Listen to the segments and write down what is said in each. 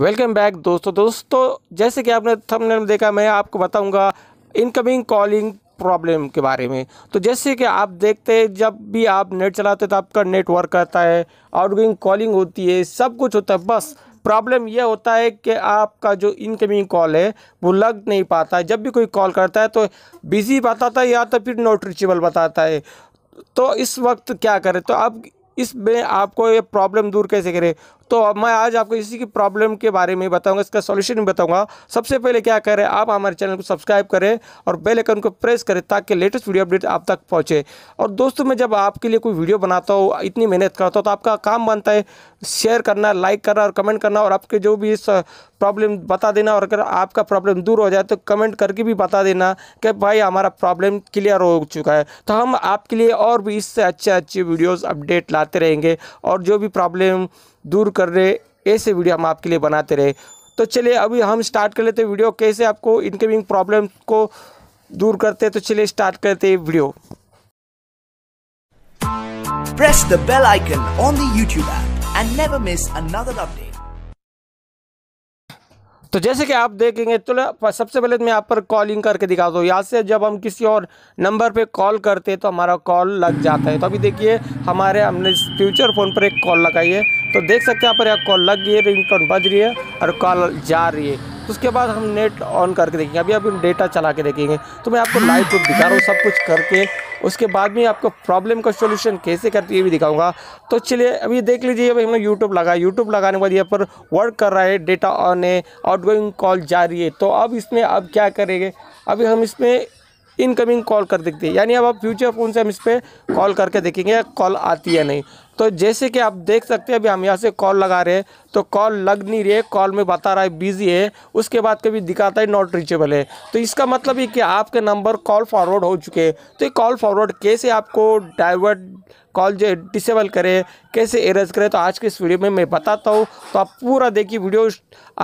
Welcome back दोस्तों दोस्तों जैसे कि आपने थंबनेल में देखा मैं आपको बताऊंगा इनकमिंग कॉलिंग प्रॉब्लम के बारे में तो जैसे कि आप देखते हैं जब भी आप नेट चलाते हैं तो आपका नेटवर्क करता है आउटगोइंग कॉलिंग होती है सब कुछ होता है बस प्रॉब्लम यह होता है कि आपका जो इनकमिंग कॉल है वो लग नहीं पाता है जब भी कोई कॉल करता है तो बिज़ी बताता है या तो फिर नोट रिचेबल बताता है तो इस वक्त क्या करें तो आप इसमें आपको ये प्रॉब्लम दूर कैसे करें तो मैं आज आपको इसी की प्रॉब्लम के बारे में बताऊंगा इसका सॉल्यूशन भी बताऊंगा सबसे पहले क्या करें आप हमारे चैनल को सब्सक्राइब करें और बेल आइकन को प्रेस करें ताकि लेटेस्ट वीडियो अपडेट आप तक पहुंचे और दोस्तों मैं जब आपके लिए कोई वीडियो बनाता हूँ इतनी मेहनत करता हूँ तो आपका काम बनता है शेयर करना लाइक करना और कमेंट करना और आपके जो भी प्रॉब्लम बता देना और अगर आपका प्रॉब्लम दूर हो जाए तो कमेंट करके भी बता देना कि भाई हमारा प्रॉब्लम क्लियर हो चुका है तो हम आपके लिए और भी इससे अच्छे अच्छे वीडियोस अपडेट लाते रहेंगे और जो भी प्रॉब्लम दूर कर रहे ऐसे वीडियो हम आपके लिए बनाते रहे तो चलिए अभी हम स्टार्ट कर लेते हैं वीडियो कैसे आपको इनकमिंग प्रॉब्लम को दूर करते हैं तो चलिए स्टार्ट करते हैं video Press the bell icon on the YouTube app and never miss another update. तो जैसे कि आप देखेंगे चलो सबसे पहले तो मैं आप पर कॉलिंग करके दिखा दो यहाँ से जब हम किसी और नंबर पे कॉल करते हैं तो हमारा कॉल लग जाता है तो अभी देखिए हमारे हमने फ्यूचर फ़ोन पर एक कॉल लगाई है तो देख सकते हैं आप पर यहाँ कॉल लग गई है रिंगटोन बज रही है और कॉल जा रही है तो उसके बाद हम नेट ऑन करके देखेंगे अभी अभी हम डेटा चला के देखेंगे तो मैं आपको लाइव को दिखा रहा हूँ सब कुछ करके उसके बाद में आपको प्रॉब्लम का सोल्यूशन कैसे करती है ये भी दिखाऊंगा तो चलिए अभी देख लीजिए अभी हमने यूट्यूब लगाया यूट्यूब लगाने के बाद यहाँ पर वर्क कर रहा है डेटा ऑन है आउट कॉल जा रही है तो अब इसमें अब क्या करेंगे अभी हम इसमें इनकमिंग कॉल कर देखते हैं यानी अब आप फ्यूचर फ़ोन से हम इस पर कॉल करके देखेंगे कॉल आती है नहीं तो जैसे कि आप देख सकते हैं अभी हम यहाँ से कॉल लगा रहे हैं तो कॉल लग नहीं रही है कॉल में बता रहा है बिजी है उसके बाद कभी दिखाता है नॉट रीचेबल है तो इसका मतलब ये कि आपके नंबर कॉल फॉरवर्ड हो चुके हैं तो ये कॉल फॉरवर्ड कैसे आपको डाइवर्ट कॉल जो डिसेबल करे कैसे एरेज करे तो आज के इस वीडियो में मैं बताता हूँ तो आप पूरा देखिए वीडियो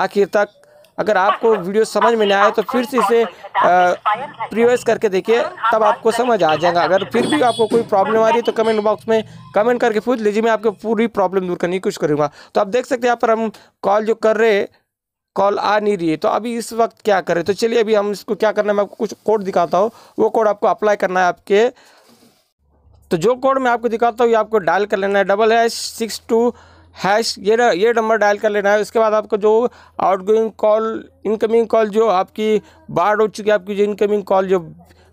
आखिर तक अगर आपको वीडियो समझ में नहीं आए तो फिर से इसे प्रीवाइज करके देखिए तब आपको समझ आ जाएगा अगर फिर भी आपको कोई प्रॉब्लम आ रही है तो कमेंट बॉक्स में कमेंट करके पूछ लीजिए मैं आपको पूरी प्रॉब्लम दूर करने की कोशिश करूँगा तो आप देख सकते हैं यहाँ पर हम कॉल जो कर रहे कॉल आ नहीं रही है तो अभी इस वक्त क्या करें तो चलिए अभी हम इसको क्या करना है मैं आपको कुछ कोड दिखाता हूँ वो कोड आपको अप्लाई करना है आपके तो जो कोड मैं आपको दिखाता हूँ ये आपको डायल कर लेना है double S six two hash ये ये नंबर डायल कर लेना है उसके बाद आपको जो आउटगोइंग कॉल इनकमिंग कॉल जो आपकी बाढ़ हो चुकी है आपकी जो इनकमिंग कॉल जो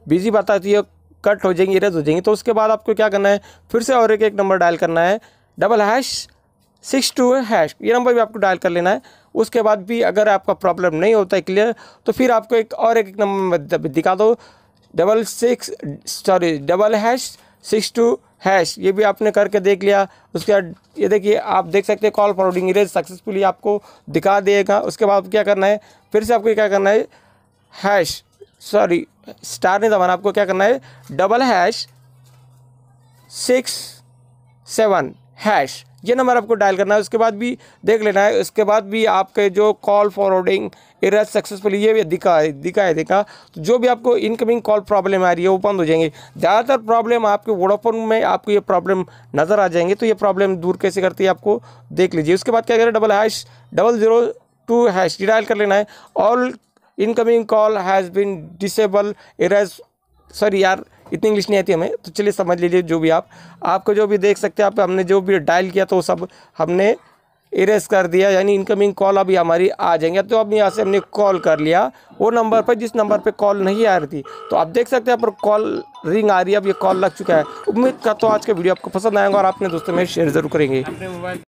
बिजी बताती है कट हो जाएंगी रद्द हो जाएंगी तो उसके बाद आपको क्या करना है फिर से और एक एक नंबर डायल करना है double hash six two hash ये नंबर भी आपको डायल कर लेना है उसके बाद भी अगर आपका प्रॉब्लम नहीं होता है क्लियर तो फिर आपको एक और एक नंबर दिखा दो double six sorry double hash six two hash ये भी आपने करके देख लिया उसके बाद ये देखिए आप देख सकते हैं कॉल फॉरवर्डिंग इरेज सक्सेसफुली आपको दिखा देगा उसके बाद क्या करना है फिर से आपको क्या करना है हैश सॉरी स्टार नहीं दबाना आपको क्या करना है double hash six seven hash ये नंबर आपको डायल करना है उसके बाद भी देख लेना है उसके बाद भी आपके जो कॉल फॉरवर्डिंग एरर सक्सेसफुली ये भी दिखा है दिखा है देखा तो जो भी आपको इनकमिंग कॉल प्रॉब्लम आ रही है वो बंद हो जाएंगे ज़्यादातर प्रॉब्लम आपके वोडाफोन में आपको ये प्रॉब्लम नज़र आ जाएंगे तो ये प्रॉब्लम दूर कैसे करती है आपको देख लीजिए उसके बाद क्या करें double hash double zero two hash dial कर लेना है all incoming call has been disable error sorry यार इतनी इंग्लिश नहीं आती हमें तो चलिए समझ लीजिए जो भी आप आपको जो भी देख सकते हैं आप हमने जो भी डायल किया तो वो सब हमने इरेस कर दिया यानी इनकमिंग कॉल अभी हमारी आ जाएंगे तो अब यहाँ से हमने कॉल कर लिया वो नंबर पर जिस नंबर पर कॉल नहीं आ रही थी तो आप देख सकते हैं पर कॉल रिंग आ रही है अब ये कॉल लग चुका है उम्मीद करता तो आज का वीडियो आपको पसंद आएगा और आपने दोस्तों में शेयर जरूर करेंगे